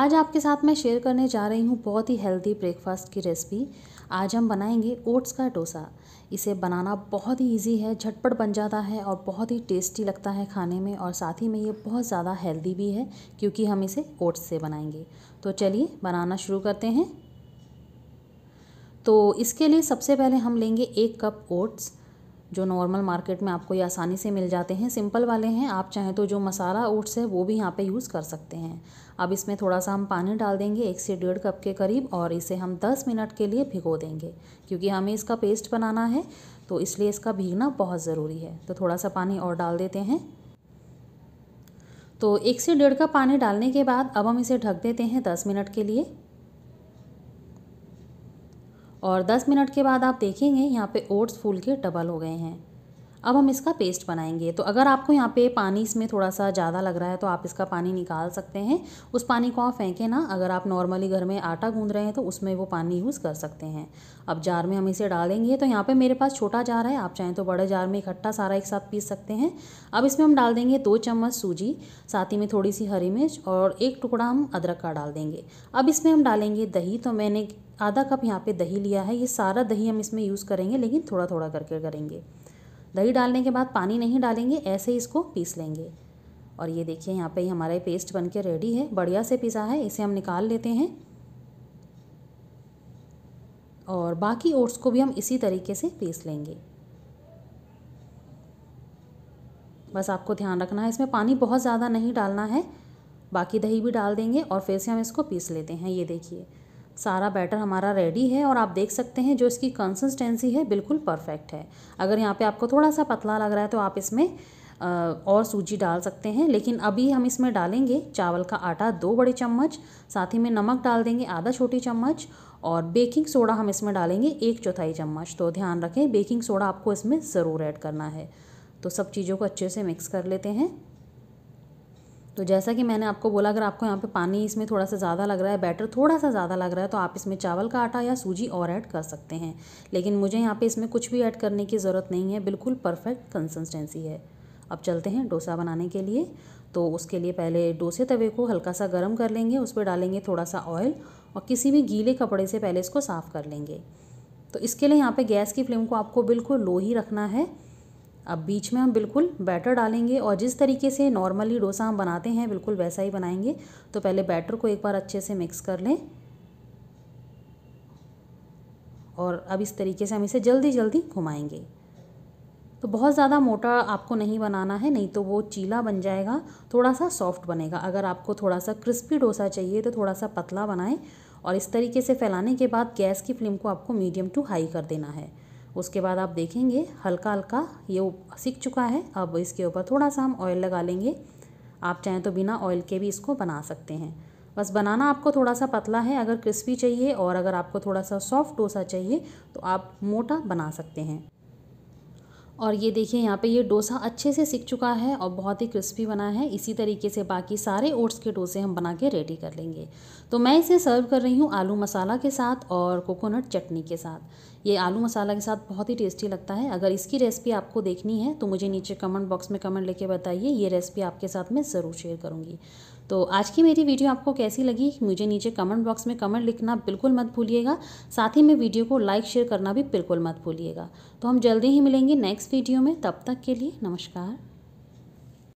आज आपके साथ मैं शेयर करने जा रही हूँ बहुत ही हेल्दी ब्रेकफास्ट की रेसिपी आज हम बनाएंगे ओट्स का डोसा इसे बनाना बहुत ही इजी है झटपट बन जाता है और बहुत ही टेस्टी लगता है खाने में और साथ ही में ये बहुत ज़्यादा हेल्दी भी है क्योंकि हम इसे ओट्स से बनाएंगे तो चलिए बनाना शुरू करते हैं तो इसके लिए सबसे पहले हम लेंगे एक कप ओट्स जो नॉर्मल मार्केट में आपको ये आसानी से मिल जाते हैं सिंपल वाले हैं आप चाहें तो जो मसाला ओट्स है वो भी यहाँ पे यूज़ कर सकते हैं अब इसमें थोड़ा सा हम पानी डाल देंगे एक से डेढ़ कप के करीब और इसे हम दस मिनट के लिए भिगो देंगे क्योंकि हमें इसका पेस्ट बनाना है तो इसलिए इसका भीगना बहुत ज़रूरी है तो थोड़ा सा पानी और डाल देते हैं तो एक से डेढ़ कप पानी डालने के बाद अब हम इसे ढक देते हैं दस मिनट के लिए और 10 मिनट के बाद आप देखेंगे यहाँ पे ओट्स फूल के डबल हो गए हैं अब हम इसका पेस्ट बनाएंगे तो अगर आपको यहाँ पे पानी इसमें थोड़ा सा ज़्यादा लग रहा है तो आप इसका पानी निकाल सकते हैं उस पानी को आप फेंकें ना अगर आप नॉर्मली घर में आटा गूंद रहे हैं तो उसमें वो पानी यूज़ कर सकते हैं अब जार में हम इसे डालेंगे तो यहाँ पर मेरे पास छोटा जार है आप चाहें तो बड़े जार में इकट्ठा सारा एक साथ पीस सकते हैं अब इसमें हम डाल देंगे दो चम्मच सूजी साथ ही में थोड़ी सी हरी मिर्च और एक टुकड़ा हम अदरक का डाल देंगे अब इसमें हम डालेंगे दही तो मैंने आधा कप यहाँ पर दही लिया है ये सारा दही हम इसमें यूज़ करेंगे लेकिन थोड़ा थोड़ा करके करेंगे दही डालने के बाद पानी नहीं डालेंगे ऐसे ही इसको पीस लेंगे और ये देखिए यहाँ पे ही हमारा ये पेस्ट बन के रेडी है बढ़िया से पिसा है इसे हम निकाल लेते हैं और बाकी ओट्स को भी हम इसी तरीके से पीस लेंगे बस आपको ध्यान रखना है इसमें पानी बहुत ज़्यादा नहीं डालना है बाकी दही भी डाल देंगे और फिर से हम इसको पीस लेते हैं ये देखिए सारा बैटर हमारा रेडी है और आप देख सकते हैं जो इसकी कंसिस्टेंसी है बिल्कुल परफेक्ट है अगर यहाँ पे आपको थोड़ा सा पतला लग रहा है तो आप इसमें और सूजी डाल सकते हैं लेकिन अभी हम इसमें डालेंगे चावल का आटा दो बड़े चम्मच साथ ही में नमक डाल देंगे आधा छोटी चम्मच और बेकिंग सोडा हम इसमें डालेंगे एक चौथाई चम्मच तो ध्यान रखें बेकिंग सोडा आपको इसमें ज़रूर ऐड करना है तो सब चीज़ों को अच्छे से मिक्स कर लेते हैं तो जैसा कि मैंने आपको बोला अगर आपको यहाँ पे पानी इसमें थोड़ा सा ज़्यादा लग रहा है बैटर थोड़ा सा ज़्यादा लग रहा है तो आप इसमें चावल का आटा या सूजी और ऐड कर सकते हैं लेकिन मुझे यहाँ पे इसमें कुछ भी ऐड करने की ज़रूरत नहीं है बिल्कुल परफेक्ट कंसिस्टेंसी है अब चलते हैं डोसा बनाने के लिए तो उसके लिए पहले डोसे तवे को हल्का सा गर्म कर लेंगे उस पर डालेंगे थोड़ा सा ऑयल और किसी भी गीले कपड़े से पहले इसको साफ़ कर लेंगे तो इसके लिए यहाँ पर गैस की फ्लेम को आपको बिल्कुल लो ही रखना है अब बीच में हम बिल्कुल बैटर डालेंगे और जिस तरीके से नॉर्मली डोसा हम बनाते हैं बिल्कुल वैसा ही बनाएंगे तो पहले बैटर को एक बार अच्छे से मिक्स कर लें और अब इस तरीके से हम इसे जल्दी जल्दी घुमाएंगे तो बहुत ज़्यादा मोटा आपको नहीं बनाना है नहीं तो वो चीला बन जाएगा थोड़ा सा सॉफ्ट बनेगा अगर आपको थोड़ा सा क्रिस्पी डोसा चाहिए तो थोड़ा सा पतला बनाएं और इस तरीके से फैलाने के बाद गैस की फ्लेम को आपको मीडियम टू हाई कर देना है उसके बाद आप देखेंगे हल्का हल्का ये सीख चुका है अब इसके ऊपर थोड़ा सा हम ऑयल लगा लेंगे आप चाहें तो बिना ऑयल के भी इसको बना सकते हैं बस बनाना आपको थोड़ा सा पतला है अगर क्रिस्पी चाहिए और अगर आपको थोड़ा सा सॉफ्ट डोसा चाहिए तो आप मोटा बना सकते हैं और ये देखिए यहाँ पे ये डोसा अच्छे से सीख चुका है और बहुत ही क्रिस्पी बना है इसी तरीके से बाकी सारे ओट्स के डोसे हम बना के रेडी कर लेंगे तो मैं इसे सर्व कर रही हूँ आलू मसाला के साथ और कोकोनट चटनी के साथ ये आलू मसाला के साथ बहुत ही टेस्टी लगता है अगर इसकी रेसिपी आपको देखनी है तो मुझे नीचे कमेंट बॉक्स में कमेंट लेके बताइए ये रेसिपी आपके साथ मैं ज़रूर शेयर करूँगी तो आज की मेरी वीडियो आपको कैसी लगी मुझे नीचे कमेंट बॉक्स में कमेंट लिखना बिल्कुल मत भूलिएगा साथ ही में वीडियो को लाइक शेयर करना भी बिल्कुल मत भूलिएगा तो हम जल्दी ही मिलेंगे नेक्स्ट वीडियो में तब तक के लिए नमस्कार